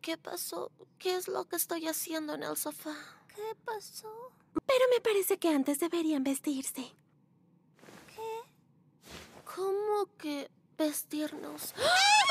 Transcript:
¿Qué pasó? ¿Qué es lo que estoy haciendo en el sofá? ¿Qué pasó? Pero me parece que antes deberían vestirse. ¿Qué? ¿Cómo que vestirnos? ¡Ah!